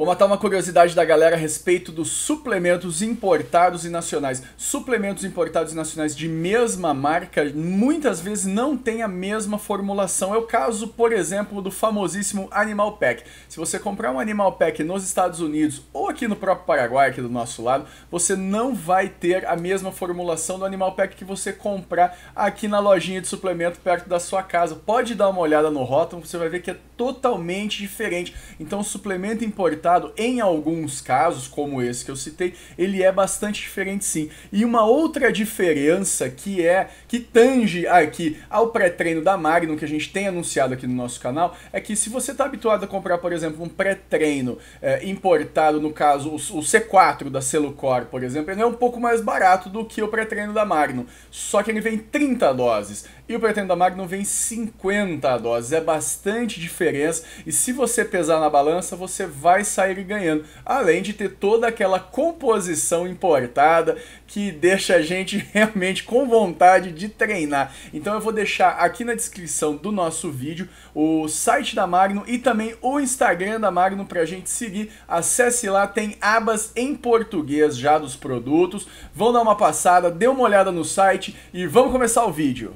Vou matar uma curiosidade da galera a respeito dos suplementos importados e nacionais. Suplementos importados e nacionais de mesma marca muitas vezes não têm a mesma formulação. É o caso, por exemplo, do famosíssimo Animal Pack. Se você comprar um Animal Pack nos Estados Unidos ou aqui no próprio Paraguai, aqui do nosso lado, você não vai ter a mesma formulação do Animal Pack que você comprar aqui na lojinha de suplemento perto da sua casa. Pode dar uma olhada no rótulo, você vai ver que é totalmente diferente. Então, suplemento importado resultado, em alguns casos, como esse que eu citei, ele é bastante diferente sim. E uma outra diferença que é, que tange aqui ao pré-treino da Magnum, que a gente tem anunciado aqui no nosso canal, é que se você está habituado a comprar, por exemplo, um pré-treino é, importado, no caso, o, C4 da Cellucor, por exemplo, ele é um pouco mais barato do que o pré-treino da Magnum, só que ele vem 30 doses. E o da Magnum vem 50 doses, é bastante diferença e se você pesar na balança, você vai sair ganhando. Além de ter toda aquela composição importada que deixa a gente realmente com vontade de treinar. Então eu vou deixar aqui na descrição do nosso vídeo o site da Magno e também o Instagram da Magno para a gente seguir. Acesse lá, tem abas em português já dos produtos. Vão dar uma passada, dê uma olhada no site e vamos começar o vídeo.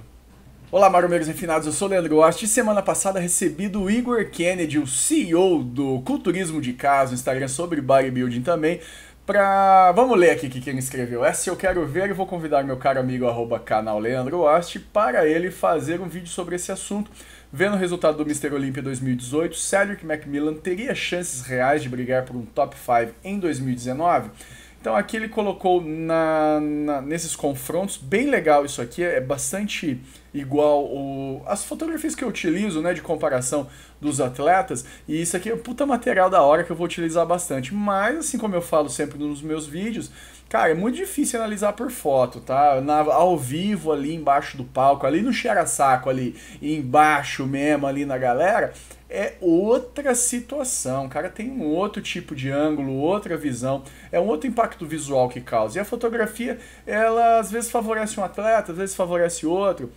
Olá, maromeiros refinados, eu sou o Leandro Oste semana passada recebi do Igor Kennedy, o CEO do Culturismo de Casa, Instagram sobre bodybuilding também, pra... Vamos ler aqui o que ele escreveu. Essa eu quero ver e vou convidar meu caro amigo arroba canal Leandro Oste para ele fazer um vídeo sobre esse assunto. Vendo o resultado do Mr. Olympia 2018, Cedric McMillan teria chances reais de brigar por um top 5 em 2019? Então aqui ele colocou na, na, nesses confrontos, bem legal isso aqui, é bastante igual o, as fotografias que eu utilizo, né, de comparação dos atletas, e isso aqui é um puta material da hora que eu vou utilizar bastante, mas assim como eu falo sempre nos meus vídeos, cara, é muito difícil analisar por foto, tá, na, ao vivo ali embaixo do palco, ali no cheira-saco ali, embaixo mesmo ali na galera, é outra situação. O cara tem um outro tipo de ângulo, outra visão, é um outro impacto visual que causa. E a fotografia, ela às vezes favorece um atleta, às vezes favorece outro.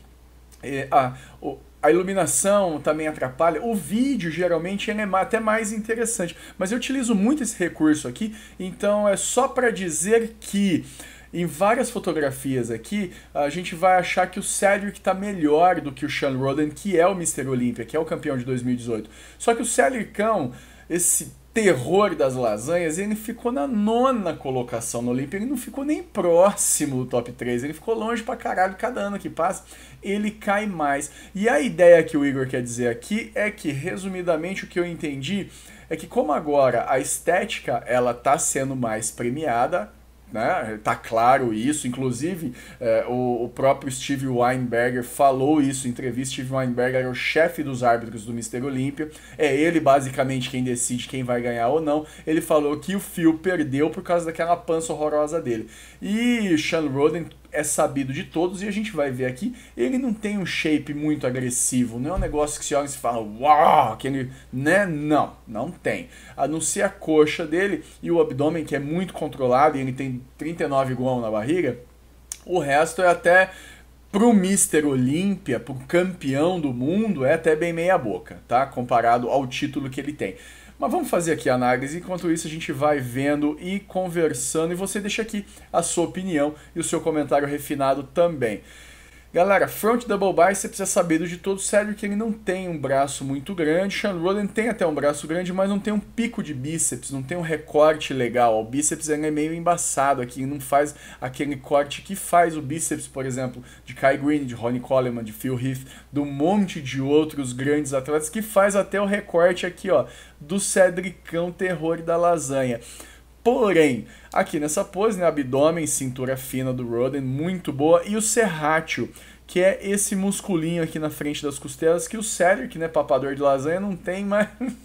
É, a, o, a iluminação também atrapalha. O vídeo geralmente é até mais interessante, mas eu utilizo muito esse recurso aqui, então é só para dizer que em várias fotografias aqui, a gente vai achar que o Cedric está melhor do que o Sean Roden, que é o Mr. Olympia, que é o campeão de 2018. Só que o Cedricão, esse terror das lasanhas, ele ficou na nona colocação no Olympia, ele não ficou nem próximo do top 3, ele ficou longe pra caralho, cada ano que passa ele cai mais. E a ideia que o Igor quer dizer aqui é que, resumidamente, o que eu entendi é que como agora a estética ela tá sendo mais premiada, né? Tá claro isso. Inclusive, é, o, o, próprio Steve Weinberger falou isso em entrevista. Steve Weinberger é o chefe dos árbitros do Mister Olímpia. É ele, basicamente, quem decide quem vai ganhar ou não. Ele falou que o Phil perdeu por causa daquela pança horrorosa dele. E Sean Roden é sabido de todos e a gente vai ver aqui, ele não tem um shape muito agressivo, não é um negócio que se olha e se fala, uau, né? Não, não tem. A não ser a coxa dele e o abdômen, que é muito controlado e ele tem 39 grão na barriga, o resto é até pro Mister Olímpia, pro campeão do mundo, é até bem meia boca, tá? Comparado ao título que ele tem. Mas vamos fazer aqui a análise, enquanto isso a gente vai vendo e conversando e você deixa aqui a sua opinião e o seu comentário refinado também. Galera, front double biceps é sabido de todo sério que ele não tem um braço muito grande. Sean Roden tem até um braço grande, mas não tem um pico de bíceps, não tem um recorte legal. O bíceps é meio embaçado aqui, não faz aquele corte que faz o bíceps, por exemplo, de Kai Green, de Ronnie Coleman, de Phil Heath, do um monte de outros grandes atletas que faz até o recorte aqui, ó, do Cedricão Terror da Lasanha. Porém, aqui nessa pose, né, abdômen, cintura fina do Roden, muito boa, e o serrátil, que é esse musculinho aqui na frente das costelas que o Cedric, né, papador de lasanha, não tem mais.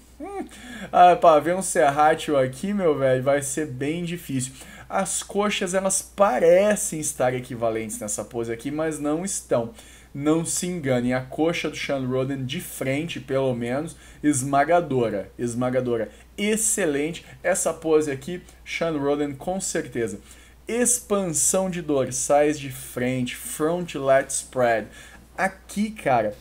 ah, pra ver um serrátil aqui, meu velho, vai ser bem difícil as coxas elas parecem estar equivalentes nessa pose aqui, mas não estão. Não se enganem, a coxa do Sean Roden de frente, pelo menos, esmagadora, esmagadora, excelente. Essa pose aqui, Sean Roden com certeza. Expansão de dorsais de frente, front lat spread. Aqui, cara,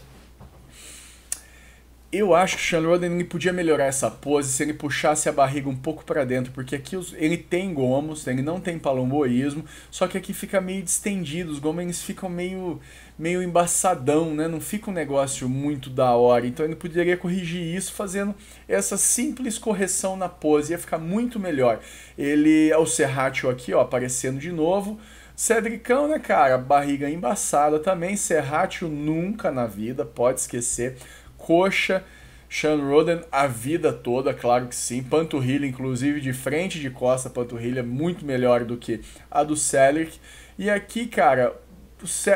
eu acho que o Sean Roden podia melhorar essa pose se ele puxasse a barriga um pouco para dentro, porque aqui ele tem gomos, ele não tem palomboísmo, só que aqui fica meio distendido, os gomos ficam meio, meio embaçadão, né? não fica um negócio muito da hora. Então ele poderia corrigir isso fazendo essa simples correção na pose, ia ficar muito melhor. Ele, o Serratio aqui ó, aparecendo de novo, Cedricão, né, cara? Barriga embaçada também. Serratio nunca na vida, pode esquecer coxa. Sean Roden a vida toda, claro que sim. Panturrilha, inclusive, de frente de costa, panturrilha é muito melhor do que a do Celic. E aqui, cara,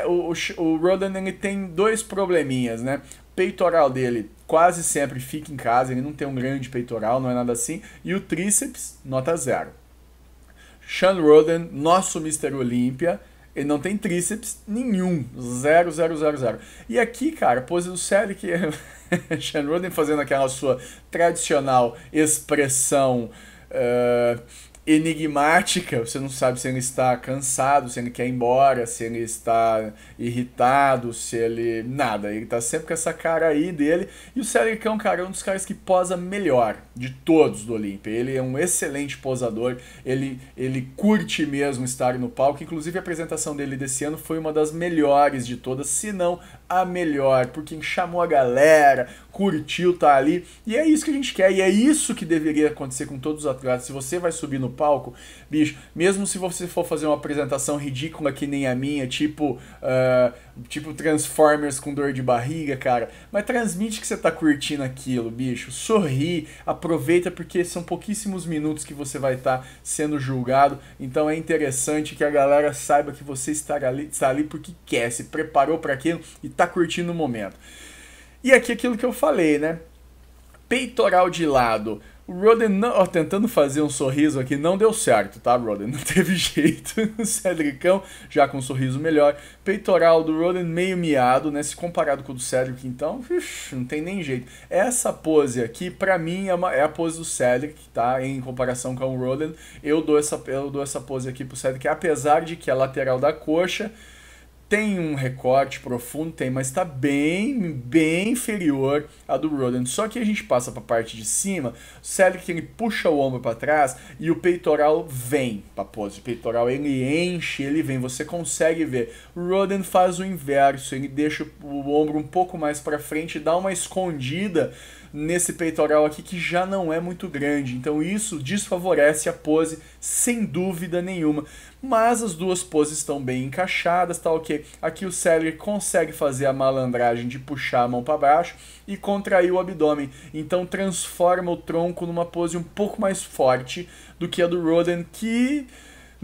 o, o, o Roden ele tem dois probleminhas, né? peitoral dele quase sempre fica em casa, ele não tem um grande peitoral, não é nada assim. E o tríceps, nota zero. Sean Roden, nosso Mr. Olímpia, ele não tem tríceps nenhum. Zero, zero, zero, zero. E aqui, cara, pose do Selic, é Sean Roden fazendo aquela sua tradicional expressão uh, enigmática, você não sabe se ele está cansado, se ele quer ir embora, se ele está irritado, se ele. nada. Ele está sempre com essa cara aí dele. E o Celicão, cara, é um dos caras que posa melhor de todos do Olímpia. Ele é um excelente posador, ele, ele curte mesmo estar no palco. Inclusive, a apresentação dele desse ano foi uma das melhores de todas, se não a melhor, por quem chamou a galera, curtiu, tá ali. E é isso que a gente quer, e é isso que deveria acontecer com todos os atletas. Se você vai subir no palco, bicho, mesmo se você for fazer uma apresentação ridícula que nem a minha, tipo, uh, tipo Transformers com dor de barriga, cara, mas transmite que você tá curtindo aquilo, bicho. Sorri, aproveita, porque são pouquíssimos minutos que você vai estar tá sendo julgado. Então é interessante que a galera saiba que você está ali, está ali porque quer, se preparou para aquilo e tá curtindo o momento. E aqui aquilo que eu falei, né? Peitoral de lado. O Roden não, ó, tentando fazer um sorriso aqui, não deu certo, tá, Roden? Não teve jeito. O Cedricão já com um sorriso melhor. Peitoral do Roden meio miado, né? Se comparado com o do Cedric, então, não tem nem jeito. Essa pose aqui, para mim, é, uma, é, a pose do Cedric, tá? Em comparação com o Roden, eu dou essa, eu dou essa pose aqui pro Cedric, apesar de que é lateral da coxa tem um recorte profundo, tem, mas está bem, bem inferior à do Roden. Só que a gente passa para a parte de cima, o Selic ele puxa o ombro para trás e o peitoral vem para a pose. O peitoral ele enche, ele vem, você consegue ver. O Roden faz o inverso, ele deixa o ombro um pouco mais para frente, dá uma escondida nesse peitoral aqui que já não é muito grande. Então isso desfavorece a pose sem dúvida nenhuma. Mas as duas poses estão bem encaixadas, tá ok? Aqui o Seller consegue fazer a malandragem de puxar a mão para baixo e contrair o abdômen. Então transforma o tronco numa pose um pouco mais forte do que a do Roden, que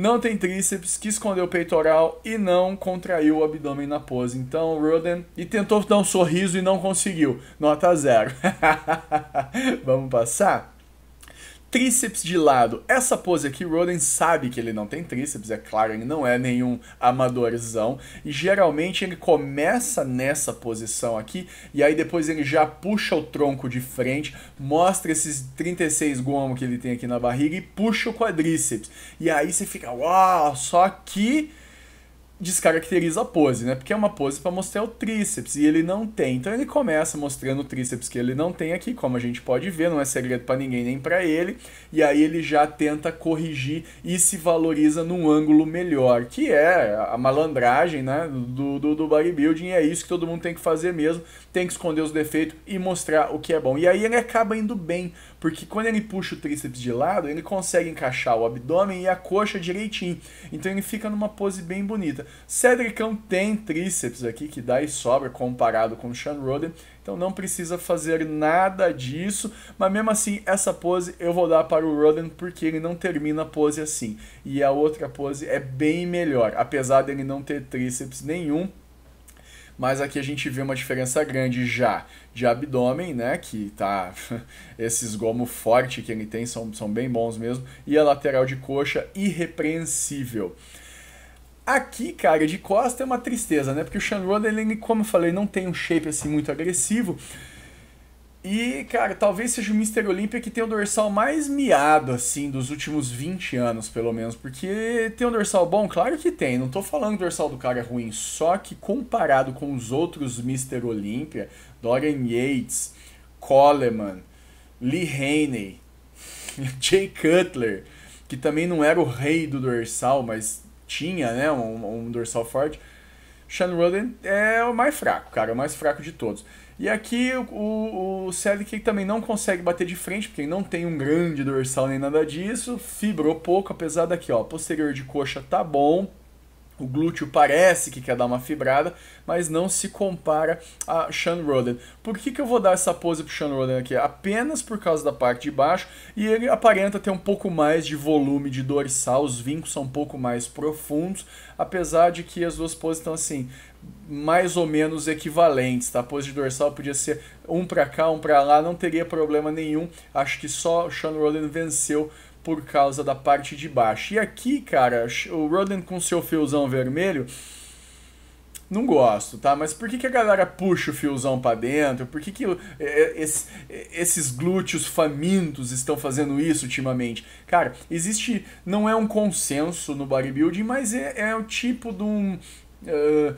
não tem tríceps, que escondeu o peitoral e não contraiu o abdômen na pose. Então, Roden e tentou dar um sorriso e não conseguiu. Nota zero. Vamos passar? Tríceps de lado. Essa pose aqui, Roden sabe que ele não tem tríceps, é claro, ele não é nenhum amadorzão. E geralmente ele começa nessa posição aqui, e aí depois ele já puxa o tronco de frente, mostra esses 36 gomos que ele tem aqui na barriga e puxa o quadríceps. E aí você fica, uau, só que descaracteriza a pose, né? Porque é uma pose para mostrar o tríceps e ele não tem. Então ele começa mostrando o tríceps que ele não tem aqui, como a gente pode ver, não é segredo para ninguém nem para ele. E aí ele já tenta corrigir e se valoriza num ângulo melhor, que é a malandragem, né, do, do, do bodybuilding. E é isso que todo mundo tem que fazer mesmo, tem que esconder os defeitos e mostrar o que é bom. E aí ele acaba indo bem, porque quando ele puxa o tríceps de lado, ele consegue encaixar o abdômen e a coxa direitinho. Então ele fica numa pose bem bonita. Cedricão tem tríceps aqui que dá e sobra comparado com o Sean Roden. Então não precisa fazer nada disso, mas mesmo assim essa pose eu vou dar para o Roden porque ele não termina a pose assim. E a outra pose é bem melhor, apesar dele não ter tríceps nenhum, mas aqui a gente vê uma diferença grande já de abdômen, né, que tá esses gomos fortes que ele tem são, são bem bons mesmo, e a lateral de coxa irrepreensível. Aqui, cara, de costa é uma tristeza, né? Porque o Shanron, ele, como eu falei, não tem um shape assim muito agressivo, e, cara, talvez seja o Mr. Olímpia que tem o dorsal mais miado, assim, dos últimos 20 anos, pelo menos. Porque tem um dorsal bom? Claro que tem. Não tô falando que o dorsal do cara é ruim. Só que comparado com os outros Mr. Olímpia, Dorian Yates, Coleman, Lee Haney, Jay Cutler, que também não era o rei do dorsal, mas tinha, né, um, um dorsal forte. Sean Roden é o mais fraco, cara, o mais fraco de todos. E aqui o, o Selic também não consegue bater de frente, porque não tem um grande dorsal nem nada disso. Fibrou pouco, apesar daqui, ó. Posterior de coxa tá bom. O glúteo parece que quer dar uma fibrada, mas não se compara a Sean Roden. Por que, que eu vou dar essa pose pro Sean Roden aqui? Apenas por causa da parte de baixo e ele aparenta ter um pouco mais de volume de dorsal, os vincos são um pouco mais profundos, apesar de que as duas poses estão assim, mais ou menos equivalentes, tá? A pose de dorsal podia ser um para cá, um para lá, não teria problema nenhum. Acho que só o Sean Roden venceu por causa da parte de baixo. E aqui, cara, o Roden com seu fiozão vermelho, não gosto, tá? Mas por que, que a galera puxa o fiozão para dentro? Por que, que eh, eh, eh, esses glúteos famintos estão fazendo isso ultimamente? Cara, existe. Não é um consenso no bodybuilding, mas é, é o tipo de um. Uh,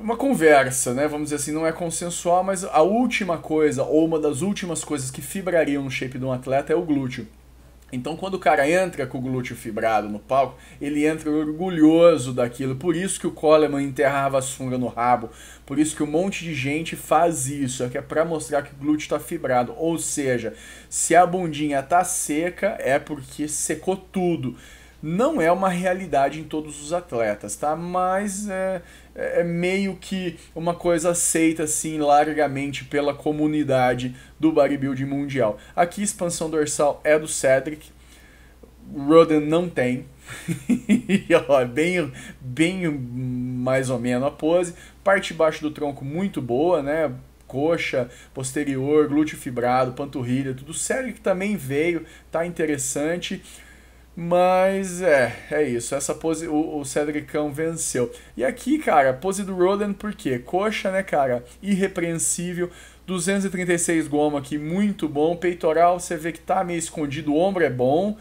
uma conversa, né? Vamos dizer assim, não é consensual, mas a última coisa, ou uma das últimas coisas que fibrariam no shape de um atleta é o glúteo. Então, quando o cara entra com o glúteo fibrado no palco, ele entra orgulhoso daquilo. Por isso que o Coleman enterrava a sunga no rabo. Por isso que um monte de gente faz isso. É que é para mostrar que o glúteo está fibrado. Ou seja, se a bundinha tá seca, é porque secou tudo. Não é uma realidade em todos os atletas, tá? Mas é, é, é meio que uma coisa aceita assim largamente pela comunidade do bodybuilding mundial. Aqui expansão dorsal é do Cedric, Roden não tem. bem, bem mais ou menos a pose. Parte de baixo do tronco muito boa, né? Coxa, posterior, glúteo fibrado, panturrilha, tudo Cedric também veio, tá interessante. Mas é, é isso. Essa pose, o, o Cedricão venceu. E aqui, cara, pose do Roland, por quê? Coxa, né, cara? Irrepreensível. 236 goma aqui, muito bom. Peitoral, você vê que tá meio escondido, o ombro é bom.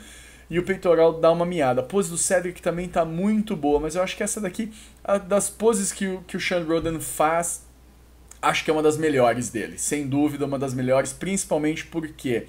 E o peitoral dá uma miada. A pose do Cedric também tá muito boa, mas eu acho que essa daqui, das poses que, que o Sean Roden faz, acho que é uma das melhores dele. Sem dúvida, uma das melhores, principalmente porque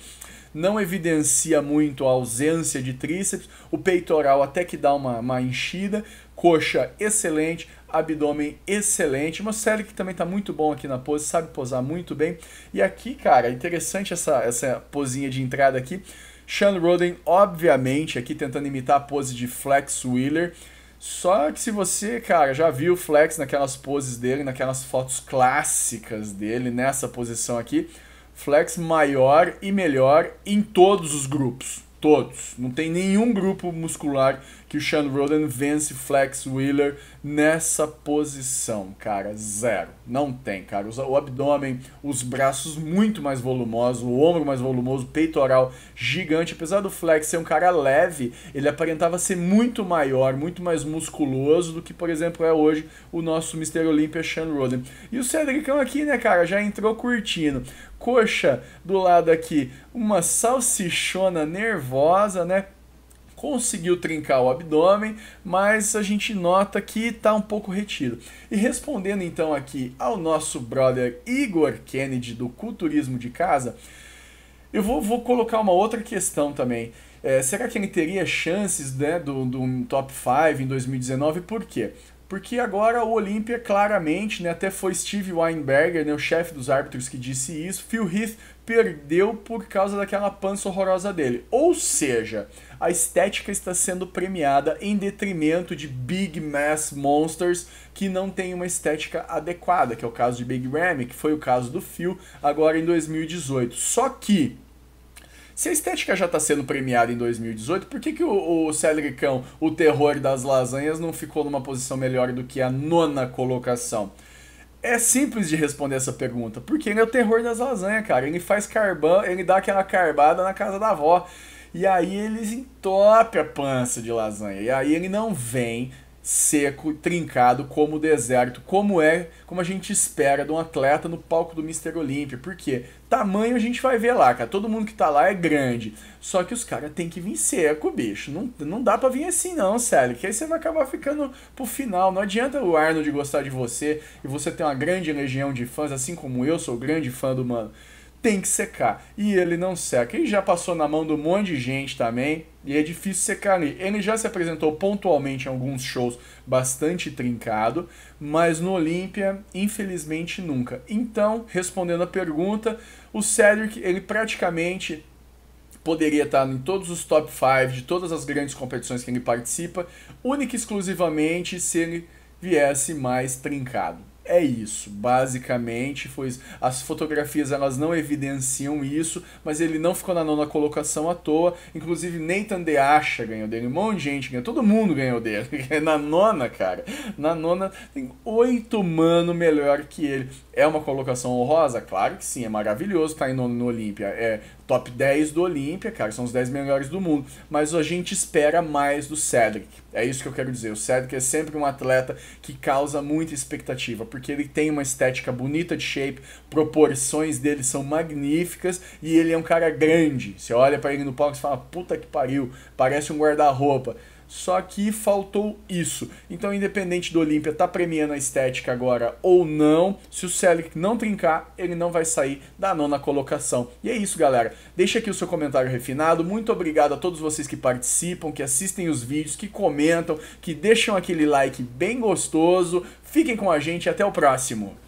não evidencia muito a ausência de tríceps, o peitoral até que dá uma, uma enchida, coxa excelente, abdômen excelente, uma série que também está muito bom aqui na pose, sabe posar muito bem. E aqui, cara, interessante essa, essa posinha de entrada aqui. Sean Roden, obviamente, aqui tentando imitar a pose de Flex Wheeler. Só que se você, cara, já viu o Flex naquelas poses dele, naquelas fotos clássicas dele, nessa posição aqui, flex maior e melhor em todos os grupos. Todos. Não tem nenhum grupo muscular que o Sean Roden vence Flex Wheeler nessa posição, cara. Zero. Não tem, cara. O abdômen, os braços muito mais volumosos, o ombro mais volumoso, peitoral gigante. Apesar do Flex ser um cara leve, ele aparentava ser muito maior, muito mais musculoso do que, por exemplo, é hoje o nosso Mr. Olympia Sean Roden. E o Cedricão aqui, né, cara, já entrou curtindo coxa do lado aqui, uma salsichona nervosa, né? conseguiu trincar o abdômen, mas a gente nota que está um pouco retido. E respondendo então aqui ao nosso brother Igor Kennedy do Culturismo de Casa, eu vou, vou colocar uma outra questão também. É, será que ele teria chances né, do, do top 5 em 2019? Por quê? Porque agora o Olímpia claramente, né, até foi Steve Weinberger, né, o chefe dos árbitros, que disse isso. Phil Heath perdeu por causa daquela pança horrorosa dele. Ou seja, a estética está sendo premiada em detrimento de Big Mass Monsters que não tem uma estética adequada, que é o caso de Big Ram, que foi o caso do Phil agora em 2018. Só que se a estética já está sendo premiada em 2018, por que, que o, o Celericão, o terror das lasanhas, não ficou numa posição melhor do que a nona colocação? É simples de responder essa pergunta, porque ele é o terror das lasanhas, cara. Ele faz carbão, ele dá aquela carbada na casa da avó. E aí eles entope a pança de lasanha. E aí ele não vem seco, trincado, como o deserto, como é, como a gente espera de um atleta no palco do Mr. Olímpia. Porque tamanho a gente vai ver lá, cara. Todo mundo que tá lá é grande. Só que os caras tem que vir seco, bicho. Não, não dá pra vir assim não, sério. Que aí você vai acabar ficando pro final. Não adianta o Arnold gostar de você e você ter uma grande legião de fãs, assim como eu sou grande fã do mano tem que secar. E ele não seca. E já passou na mão de um monte de gente também. E é difícil secar ali. Ele já se apresentou pontualmente em alguns shows bastante trincado, mas no Olímpia, infelizmente, nunca. Então, respondendo a pergunta, o Cedric, ele praticamente poderia estar em todos os top 5 de todas as grandes competições que ele participa, única e exclusivamente se ele viesse mais trincado é isso, basicamente foi isso. As fotografias elas não evidenciam isso, mas ele não ficou na nona colocação à toa. Inclusive Nathan De ganhou dele, um monte de gente ganhou, todo mundo ganhou dele. na nona, cara, na nona tem oito mano melhor que ele. É uma colocação honrosa? Claro que sim, é maravilhoso estar tá em nono no Olímpia. É top 10 do Olímpia, cara, são os 10 melhores do mundo, mas a gente espera mais do Cedric. É isso que eu quero dizer. O Cedric é sempre um atleta que causa muita expectativa, porque ele tem uma estética bonita de shape, proporções dele são magníficas e ele é um cara grande. Você olha para ele no palco e fala: "Puta que pariu, parece um guarda-roupa". Só que faltou isso. Então, independente do Olímpia tá premiando a estética agora ou não, se o Celic não trincar, ele não vai sair da nona colocação. E é isso, galera. Deixa aqui o seu comentário refinado. Muito obrigado a todos vocês que participam, que assistem os vídeos, que comentam, que deixam aquele like bem gostoso. Fiquem com a gente e até o próximo.